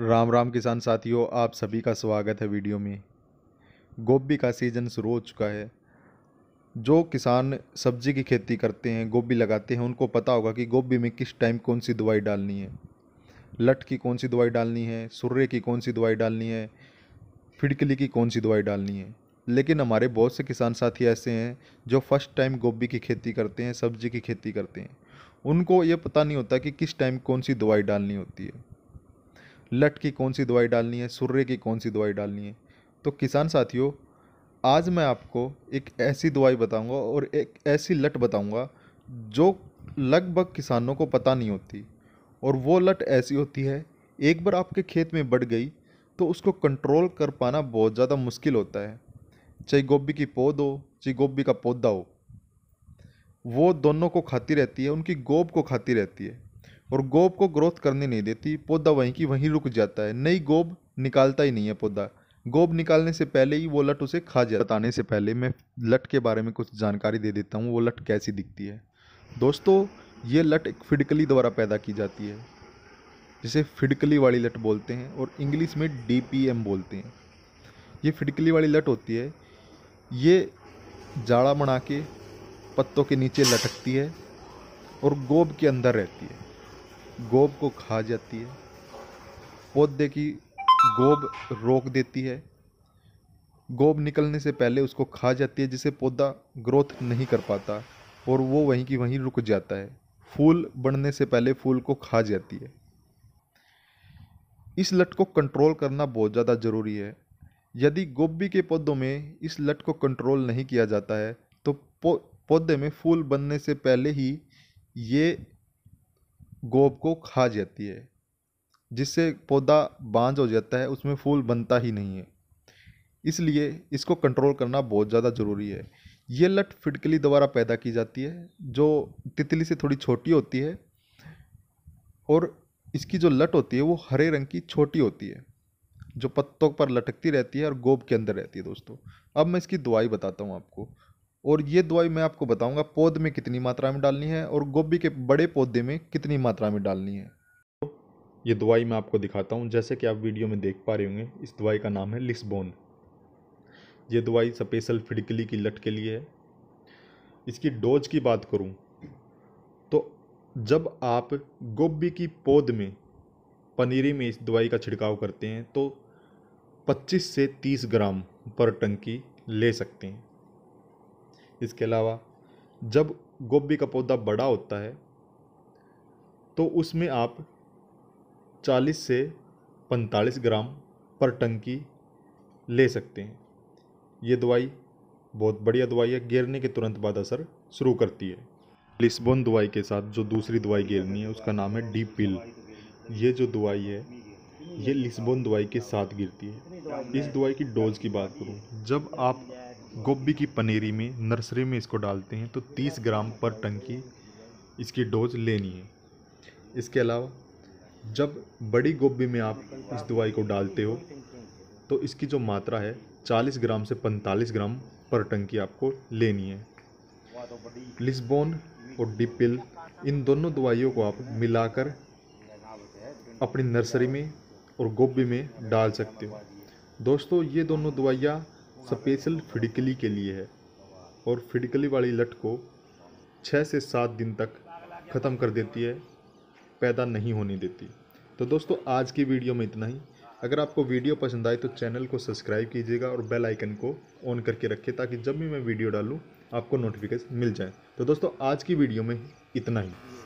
राम राम किसान साथियों आप सभी का स्वागत है वीडियो में गोभी का सीज़न शुरू हो चुका है जो किसान सब्जी की खेती करते हैं गोभी लगाते हैं उनको पता होगा कि गोभी में किस टाइम कौन सी दवाई डालनी है लट की कौन सी दवाई डालनी है सुर्रे की कौन सी दवाई डालनी है फिड़कली की कौन सी दवाई डालनी है लेकिन हमारे बहुत से किसान साथी ऐसे हैं जो फर्स्ट टाइम गोभी की खेती करते हैं सब्जी की खेती करते हैं उनको ये पता नहीं होता कि किस टाइम कौन सी दवाई डालनी होती है लट की कौन सी दवाई डालनी है सुर्रे की कौन सी दवाई डालनी है तो किसान साथियों आज मैं आपको एक ऐसी दवाई बताऊंगा और एक ऐसी लट बताऊंगा जो लगभग किसानों को पता नहीं होती और वो लट ऐसी होती है एक बार आपके खेत में बढ़ गई तो उसको कंट्रोल कर पाना बहुत ज़्यादा मुश्किल होता है चाहे गोभी की पौध हो चाहे गोभी का पौधा हो वो दोनों को खाती रहती है उनकी गोब को खाती रहती है और गोब को ग्रोथ करने नहीं देती पौधा वहीं की वहीं रुक जाता है नई गोब निकालता ही नहीं है पौधा गोब निकालने से पहले ही वो लट उसे खा जाता बताने से पहले मैं लट के बारे में कुछ जानकारी दे देता हूँ वो लट कैसी दिखती है दोस्तों ये लट एक फिडकली द्वारा पैदा की जाती है जिसे फिडकली वाली लट बोलते हैं और इंग्लिश में डी बोलते हैं ये फिडकली वाली लट होती है ये जाड़ा बना के पत्तों के नीचे लटकती है और गोब के अंदर रहती है गोब को खा जाती है पौधे की गोब रोक देती है गोब निकलने से पहले उसको खा जाती है जिसे पौधा ग्रोथ नहीं कर पाता और वो वहीं की वहीं रुक जाता है फूल बढ़ने से पहले फूल को खा जाती है इस लट को कंट्रोल करना बहुत ज़्यादा ज़रूरी है यदि गोभी के पौधों में इस लट को कंट्रोल नहीं किया जाता है तो पौधे में फूल बनने से पहले ही ये गोब को खा जाती है जिससे पौधा बांझ हो जाता है उसमें फूल बनता ही नहीं है इसलिए इसको कंट्रोल करना बहुत ज़्यादा ज़रूरी है ये लट फिटकली द्वारा पैदा की जाती है जो तितली से थोड़ी छोटी होती है और इसकी जो लट होती है वो हरे रंग की छोटी होती है जो पत्तों पर लटकती रहती है और गोब के अंदर रहती है दोस्तों अब मैं इसकी दवाई बताता हूँ आपको और ये दवाई मैं आपको बताऊंगा पौध में कितनी मात्रा में डालनी है और गोभी के बड़े पौधे में कितनी मात्रा में डालनी है ये दवाई मैं आपको दिखाता हूँ जैसे कि आप वीडियो में देख पा रहे होंगे इस दवाई का नाम है लिस्बोन ये दवाई स्पेशल फिडकली की लट के लिए है इसकी डोज की बात करूँ तो जब आप गोभी की पौध में पनीरी में इस दवाई का छिड़काव करते हैं तो 25 से 30 ग्राम पर टंकी ले सकते हैं इसके अलावा जब गोभी का पौधा बड़ा होता है तो उसमें आप 40 से 45 ग्राम पर टंकी ले सकते हैं ये दवाई बहुत बढ़िया दवाई है गिरने के तुरंत बाद असर शुरू करती है लिस्बोन दवाई के साथ जो दूसरी दवाई गिरनी है उसका नाम है डी पिल ये जो दवाई है ये लिस्बोन दवाई के साथ गिरती है इस दवाई की डोज की बात करूँ जब आप गोभी की पनीरी में नर्सरी में इसको डालते हैं तो 30 ग्राम पर टंकी इसकी डोज लेनी है इसके अलावा जब बड़ी गोभी में आप इस दवाई को डालते हो तो इसकी जो मात्रा है 40 ग्राम से 45 ग्राम पर टंकी आपको लेनी है लिस्बोन और डिपिल इन दोनों दवाइयों को आप मिलाकर अपनी नर्सरी में और गोभी में डाल सकते हो दोस्तों ये दोनों दवाइयाँ स्पेशल फिडिकली के लिए है और फिडिकली वाली लट को छः से सात दिन तक ख़त्म कर देती है पैदा नहीं होने देती तो दोस्तों आज की वीडियो में इतना ही अगर आपको वीडियो पसंद आए तो चैनल को सब्सक्राइब कीजिएगा और बेल आइकन को ऑन करके रखें ताकि जब भी मैं वीडियो डालूँ आपको नोटिफिकेशन मिल जाए तो दोस्तों आज की वीडियो में इतना ही